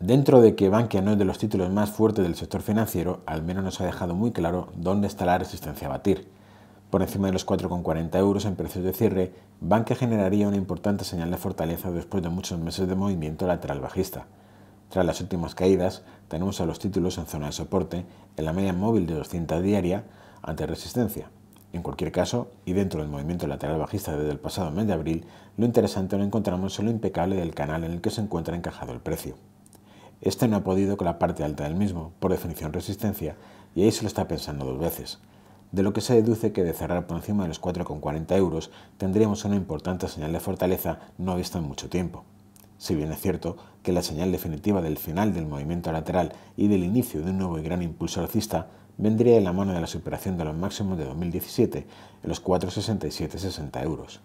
Dentro de que Bankia no es de los títulos más fuertes del sector financiero, al menos nos ha dejado muy claro dónde está la resistencia a batir. Por encima de los 4,40 euros en precios de cierre, Bankia generaría una importante señal de fortaleza después de muchos meses de movimiento lateral bajista. Tras las últimas caídas, tenemos a los títulos en zona de soporte, en la media móvil de 200 diaria, ante resistencia. En cualquier caso, y dentro del movimiento lateral bajista desde el pasado mes de abril, lo interesante lo encontramos en lo impecable del canal en el que se encuentra encajado el precio. Este no ha podido con la parte alta del mismo, por definición resistencia, y ahí se lo está pensando dos veces. De lo que se deduce que de cerrar por encima de los 4,40 euros tendríamos una importante señal de fortaleza no vista en mucho tiempo. Si bien es cierto que la señal definitiva del final del movimiento lateral y del inicio de un nuevo y gran impulso alcista vendría de la mano de la superación de los máximos de 2017 en los 4,67-60 euros.